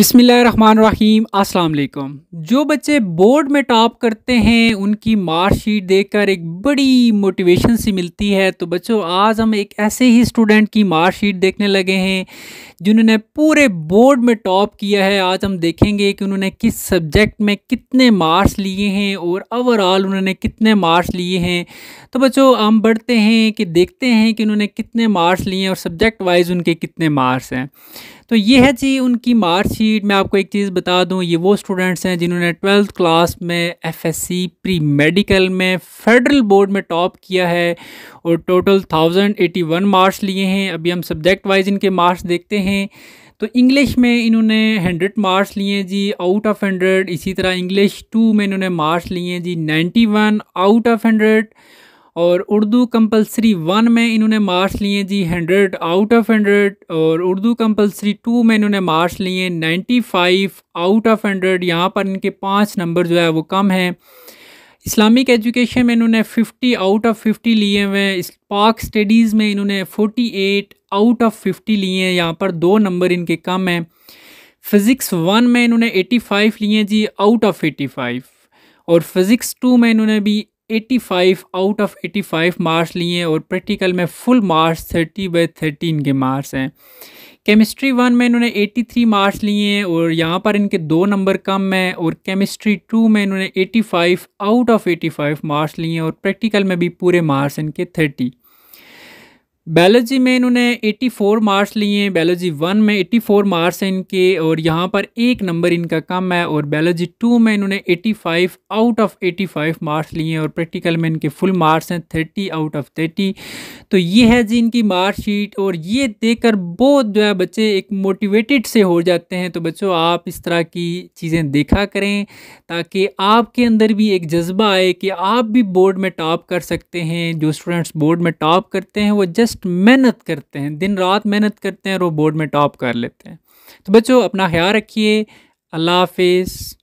बिसमीम अस्सलाम जो बच्चे बोर्ड में टॉप करते हैं उनकी मार्कशीट देखकर एक बड़ी मोटिवेशन सी मिलती है तो बच्चों आज हम एक ऐसे ही स्टूडेंट की मार्कशीट देखने लगे हैं जिन्होंने पूरे बोर्ड में टॉप किया है आज हम देखेंगे कि उन्होंने किस सब्जेक्ट में कितने मार्क्स लिए हैं और ओवरऑल उन्होंने कितने मार्क्स लिए हैं तो बच्चों हम बढ़ते हैं कि देखते हैं कि उन्होंने कितने मार्क्स लिए हैं और सब्जेक्ट वाइज उनके कितने मार्क्स हैं तो ये है जी उनकी मार्कशीट मैं आपको एक चीज़ बता दूँ ये वो स्टूडेंट्स हैं जिन्होंने ट्वेल्थ क्लास में एफएससी प्री मेडिकल में फेडरल बोर्ड में टॉप किया है और total thousand eighty one marks लिए हैं अभी हम सब्जेक्ट वाइज इनके मार्क्स देखते हैं तो इंग्लिश में इन्होंने हंड्रेड मार्क्स लिए जी आउट ऑफ हंड्रेड इसी तरह इंग्लिश टू में इन्होंने मार्क्स लिए जी ninety one out of hundred और उर्दू कंपलसरी वन में इन्होंने मार्क्स लिए जी हंड्रेड आउट ऑफ हंड्रेड और उर्दू कंपलसरी टू में इन्होंने मार्क्स लिए ninety five out of hundred यहाँ पर इनके पाँच नंबर जो है वो कम हैं इस्लामिक एजुकेशन में इन्होंने फिफ्टी आउट ऑफ फिफ्टी लिए हुए हैं पाक स्टडीज़ में इन्होंने एट आउट ऑफ फिफ्टी लिए हैं यहाँ पर दो नंबर इनके कम हैं फिज़िक्स वन में इन्होंने फाइव लिए जी आउट ऑफ फाइव और फिज़िक्स टू में इन्होंने भी 85 आउट ऑफ 85 मार्क्स लिए और प्रैक्टिकल में फुल मार्क्स 30 बाई थर्टीन के मार्क्स हैं केमिस्ट्री वन में इन्होंने 83 मार्क्स लिए हैं और यहाँ पर इनके दो नंबर कम हैं और केमिस्ट्री टू में इन्होंने 85 आउट ऑफ 85 मार्क्स लिए हैं और प्रैक्टिकल में भी पूरे मार्क्स इनके थर्टी बायोलॉजी में इन्होंने 84 मार्क्स लिए हैं बायोलॉजी वन में 84 मार्क्स हैं इनके और यहाँ पर एक नंबर इनका कम है और बायोलॉजी टू में इन्होंने 85 आउट ऑफ 85 मार्क्स लिए हैं और प्रैक्टिकल में इनके फुल मार्क्स हैं 30 आउट ऑफ 30 तो ये है जी इनकी मार्कशीट और ये देखकर बहुत जो है बच्चे एक मोटिवेटेड से हो जाते हैं तो बच्चों आप इस तरह की चीज़ें देखा करें ताकि आपके अंदर भी एक जज्बा आए कि आप भी बोर्ड में टॉप कर सकते हैं जो स्टूडेंट्स बोर्ड में टॉप करते हैं वो जस्ट साइंटिस्ट मेहनत करते हैं दिन रात मेहनत करते हैं और वो बोर्ड में टॉप कर लेते हैं तो बच्चों अपना ख्याल रखिए अल्लाह हाफिज़